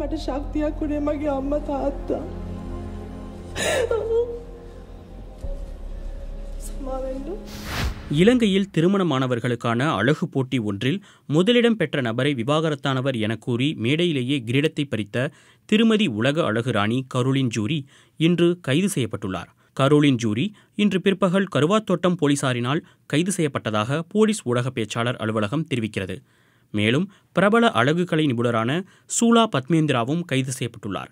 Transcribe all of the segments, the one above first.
මට ශක්තියක් උනේ මගේ අම්ම තාත්තා இலங்கையில் திருமணமானவர்களுக்கான அழகு போட்டி ஒன்றில் முதலிடம் பெற்ற நபரை விவாகரத்தானவர் என கூறி மேடையிலேயே கிரீடத்தை பறித்த திருமதி உலக அழகு ராணி கரோலின் ஜூரி இன்று கைது செய்யப்பட்டுள்ளார் கரோலின் ஜூரி இன்று பிற்பகல் கருவாத்தோட்டம் போலீசாரினால் கைது செய்யப்பட்டதாக போலீஸ் ஊடக பேச்சாளர் அலுவலகம் தெரிவிக்கிறது மேலும் பிரபல அழகு கலை நிபுணரான சூலா பத்மேந்திராவும் கைது செய்யப்பட்டுள்ளார்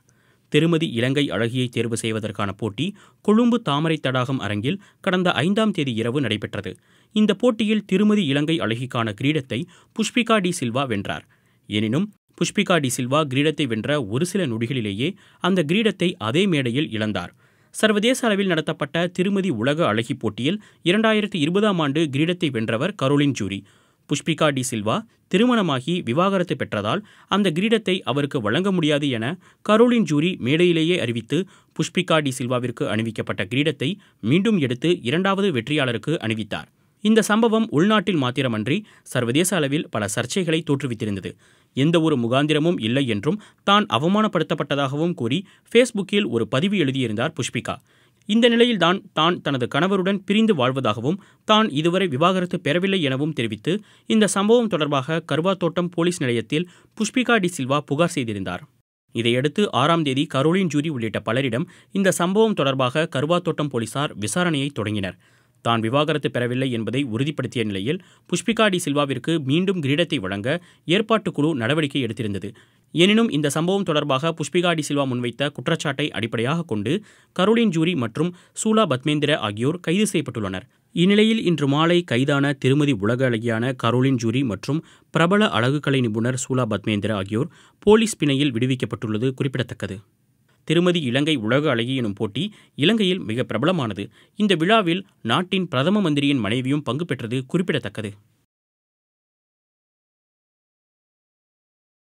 திருமதி இலங்கை அழகியை தேர்வு செய்வதற்கான போட்டி கொழும்பு தாமரை தடாகம் அரங்கில் கடந்த ஐந்தாம் தேதி இரவு நடைபெற்றது இந்த போட்டியில் திருமதி இலங்கை அழகிக்கான கிரீடத்தை புஷ்பிகா டி சில்வா வென்றார் எனினும் புஷ்பிகா டி சில்வா கிரீடத்தை வென்ற ஒரு சில நொடிகளிலேயே அந்த கிரீடத்தை அதே மேடையில் இழந்தார் சர்வதேச அளவில் நடத்தப்பட்ட திருமதி உலக அழகி போட்டியில் இரண்டாயிரத்தி இருபதாம் ஆண்டு கிரீடத்தை வென்றவர் கரோலின் ஜூரி புஷ்பிகா டி சில்வா திருமணமாகி விவாகரத்து பெற்றதால் அந்த கிரீடத்தை அவருக்கு வழங்க முடியாது என கரோலின் ஜூரி மேடையிலேயே அறிவித்து புஷ்பிகா டி சில்வாவிற்கு அணிவிக்கப்பட்ட கிரீடத்தை மீண்டும் எடுத்து இரண்டாவது வெற்றியாளருக்கு அணிவித்தார் இந்த சம்பவம் உள்நாட்டில் மாத்திரமன்றி சர்வதேச அளவில் பல சர்ச்சைகளை தோற்றுவித்திருந்தது எந்தவொரு முகாந்திரமும் இல்லை என்றும் தான் அவமானப்படுத்தப்பட்டதாகவும் கூறி ஃபேஸ்புக்கில் ஒரு பதிவு எழுதியிருந்தார் புஷ்பிகா இந்த நிலையில்தான் தான் தனது கணவருடன் பிரிந்து வாழ்வதாகவும் தான் இதுவரை விவாகரத்து பெறவில்லை எனவும் தெரிவித்து இந்த சம்பவம் தொடர்பாக கருவாத்தோட்டம் போலீஸ் நிலையத்தில் புஷ்பிகா டி சில்வா புகார் செய்திருந்தார் இதையடுத்து ஆறாம் தேதி கரோலின் ஜூரி உள்ளிட்ட பலரிடம் இந்த சம்பவம் தொடர்பாக கருவாத்தோட்டம் போலீசார் விசாரணையை தொடங்கினர் தான் விவாகரத்து பெறவில்லை என்பதை உறுதிப்படுத்திய நிலையில் புஷ்பிகா டி சில்வாவிற்கு மீண்டும் கிரீடத்தை வழங்க ஏற்பாட்டுக்குழு குழு நடவடிக்கை எடுத்திருந்தது எனினும் இந்த சம்பவம் தொடர்பாக புஷ்பிகா டி சில்வா முன்வைத்த குற்றச்சாட்டை அடிப்படையாக கொண்டு கரோலின் ஜூரி மற்றும் சூலா பத்மேந்திர ஆகியோர் கைது செய்யப்பட்டுள்ளனர் இந்நிலையில் இன்று மாலை கைதான திருமதி உலக அழகியான கரோலின் ஜூரி மற்றும் பிரபல அழகுக்கலை நிபுணர் சூலா பத்மேந்திர ஆகியோர் போலீஸ் பிணையில் விடுவிக்கப்பட்டுள்ளது குறிப்பிடத்தக்கது திருமதி இலங்கை உலக அழகி எனும் போட்டி இலங்கையில் மிக பிரபலமானது இந்த விழாவில் நாட்டின் பிரதம மந்திரியின் மனைவியும் பங்கு பெற்றது குறிப்பிடத்தக்கது